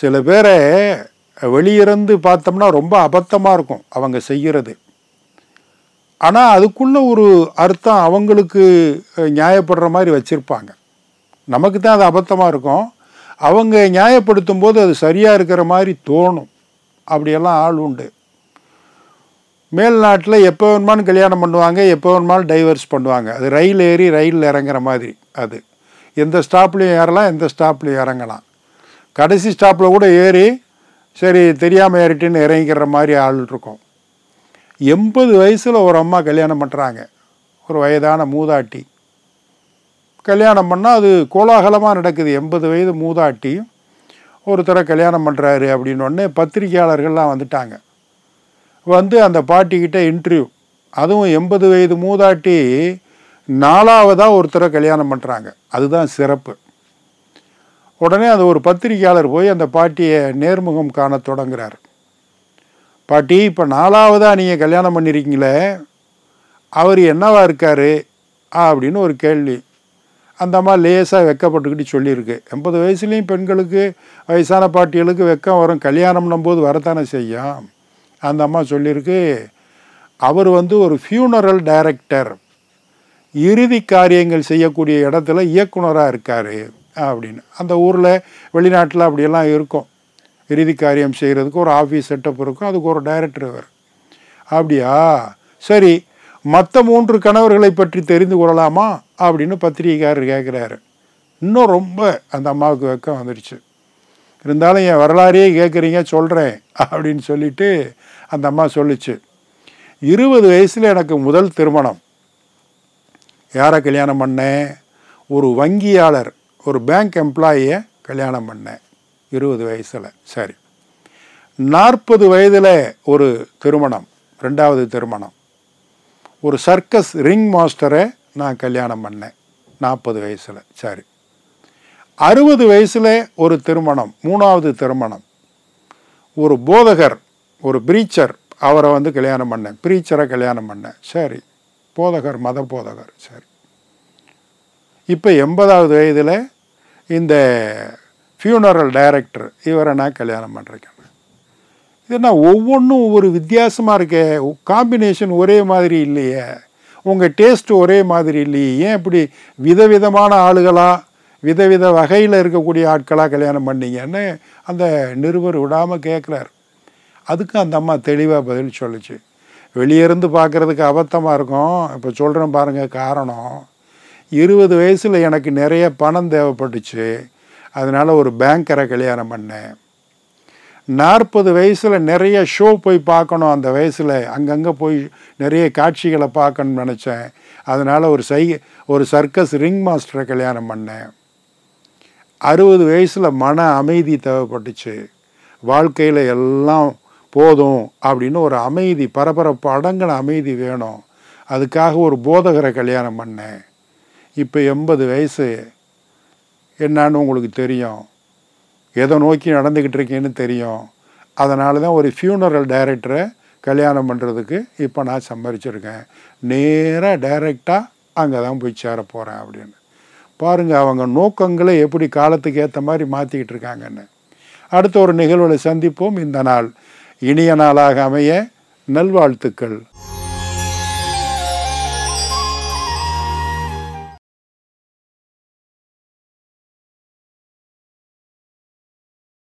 சில பேரை வெளியிருந்து பார்த்தோம்னா ரொம்ப அபத்தமாக இருக்கும் அவங்க செய்கிறது ஆனால் அதுக்குள்ளே ஒரு அர்த்தம் அவங்களுக்கு நியாயப்படுற மாதிரி வச்சுருப்பாங்க நமக்கு தான் அது அபத்தமாக இருக்கும் அவங்க நியாயப்படுத்தும் போது அது சரியாக இருக்கிற மாதிரி தோணும் அப்படியெல்லாம் ஆள் உண்டு மேல் நாட்டில் எப்போ வேணுமானு கல்யாணம் பண்ணுவாங்க எப்போ வேணுமானு டைவர்ஸ் பண்ணுவாங்க அது ரயில் ஏறி ரயிலில் இறங்குற மாதிரி அது எந்த ஸ்டாப்லேயும் ஏறலாம் எந்த ஸ்டாப்லேயும் இறங்கலாம் கடைசி ஸ்டாப்பில் கூட ஏறி சரி தெரியாமல் ஏறிட்டுன்னு இறங்கிக்கிற மாதிரி ஆள் இருக்கும் எண்பது வயசில் ஒரு அம்மா கல்யாணம் பண்ணுறாங்க ஒரு வயதான மூதாட்டி கல்யாணம் பண்ணால் அது கோலாகலமாக நடக்குது எண்பது வயது மூதாட்டி ஒருத்தரை கல்யாணம் பண்ணுறாரு அப்படின்னொடனே பத்திரிகையாளர்கள்லாம் வந்துட்டாங்க வந்து அந்த பாட்டிக்கிட்ட இன்டர்வியூ அதுவும் எண்பது வயது மூதாட்டி நாலாவதாக ஒருத்தரை கல்யாணம் பண்ணுறாங்க அதுதான் சிறப்பு உடனே அது ஒரு பத்திரிகையாளர் போய் அந்த பாட்டியை நேர்முகம் காண தொடங்குறார் பாட்டி இப்போ நாலாவதாக நீங்கள் கல்யாணம் பண்ணியிருக்கீங்களே அவர் என்னவா இருக்கார் அப்படின்னு ஒரு கேள்வி அந்த அம்மா லேசாக வெக்கப்பட்டுக்கிட்டு சொல்லியிருக்கு எண்பது வயசுலேயும் பெண்களுக்கு வயசான பாட்டிகளுக்கு வெக்கம் வரும் கல்யாணம்னும் போது வரத்தானே செய்யும் அந்த அம்மா சொல்லியிருக்கு அவர் வந்து ஒரு ஃபியூனரல் டைரக்டர் இறுதி காரியங்கள் செய்யக்கூடிய இடத்துல இயக்குனராக இருக்கார் அப்படின்னு அந்த ஊரில் வெளிநாட்டில் அப்படியெல்லாம் இருக்கும் இறுதி காரியம் செய்கிறதுக்கு ஒரு ஆஃபீஸ் செட்டப் இருக்கும் அதுக்கு ஒரு டைரக்டர் வரும் அப்படியா சரி மற்ற மூன்று கணவர்களை பற்றி தெரிந்து கொள்ளலாமா அப்படின்னு பத்திரிகைக்காரர் கேட்குறாரு இன்னும் ரொம்ப அந்த அம்மாவுக்கு வெக்கம் வந்துடுச்சு இருந்தாலும் என் வரலாறையே கேட்குறீங்க சொல்கிறேன் அப்படின்னு சொல்லிட்டு அந்த அம்மா சொல்லிச்சு இருபது வயசில் எனக்கு முதல் திருமணம் யாரை கல்யாணம் பண்ணேன் ஒரு வங்கியாளர் ஒரு பேங்க் எம்ப்ளாயியை கல்யாணம் பண்ணேன் இருபது வயசில் சரி நாற்பது வயதில் ஒரு திருமணம் ரெண்டாவது திருமணம் ஒரு சர்க்கஸ் ரிங் மாஸ்டரை நான் கல்யாணம் பண்ணேன் நாற்பது வயசில் சரி அறுபது வயசில் ஒரு திருமணம் மூணாவது திருமணம் ஒரு போதகர் ஒரு பிரீச்சர் அவரை வந்து கல்யாணம் பண்ணேன் பிரீச்சரை கல்யாணம் பண்ணேன் சரி போதகர் மத போதகர் சரி இப்போ எண்பதாவது வயதில் இந்த ஃபியூனரல் டைரக்டர் இவரை நான் கல்யாணம் பண்ணுறேன் இது என்ன ஒவ்வொன்றும் ஒவ்வொரு வித்தியாசமாக இருக்கே காம்பினேஷன் ஒரே மாதிரி இல்லையே உங்கள் டேஸ்ட் ஒரே மாதிரி இல்லையே ஏன் இப்படி விதவிதமான ஆளுகளாக விதவித வகையில் இருக்கக்கூடிய ஆட்களாக கல்யாணம் பண்ணீங்கன்னு அந்த நிருபர் விடாமல் கேட்குறாரு அதுக்கும் அந்த அம்மா தெளிவாக பதில் சொல்லிச்சு வெளியே இருந்து பார்க்குறதுக்கு அபத்தமாக இருக்கும் இப்போ சொல்கிறேன் பாருங்கள் காரணம் இருபது வயசில் எனக்கு நிறைய பணம் தேவைப்பட்டுச்சு அதனால் ஒரு பேங்கரை கல்யாணம் பண்ணேன் நாற்பது வயசில் நிறைய ஷோ போய் பார்க்கணும் அந்த வயசில் அங்கங்கே போய் நிறைய காட்சிகளை பார்க்கணும்னு நினச்சேன் அதனால் ஒரு சை ஒரு சர்க்கஸ் ரிங் மாஸ்டரை கல்யாணம் பண்ணேன் அறுபது வயசில் மன அமைதி தேவைப்பட்டுச்சு வாழ்க்கையில் எல்லாம் போதும் அப்படின்னு ஒரு அமைதி பரபரப்பு அடங்கின அமைதி வேணும் அதுக்காக ஒரு போதகரை கல்யாணம் பண்ணேன் இப்போ எண்பது வயசு என்னான்னு உங்களுக்கு தெரியும் எதை நோக்கி நடந்துக்கிட்டு இருக்கேன்னு தெரியும் அதனால தான் ஒரு ஃபியூனரல் டைரக்டரை கல்யாணம் பண்ணுறதுக்கு இப்போ நான் சம்மரிச்சிருக்கேன் நேராக டைரெக்டாக அங்கே தான் போய் சேர போகிறேன் அப்படின்னு பாருங்கள் அவங்க நோக்கங்களை எப்படி காலத்துக்கு ஏற்ற மாதிரி மாற்றிக்கிட்டு இருக்காங்கன்னு அடுத்த ஒரு நிகழ்வில் சந்திப்போம் இந்த நாள் இனிய நாளாக அமைய நல்வாழ்த்துக்கள்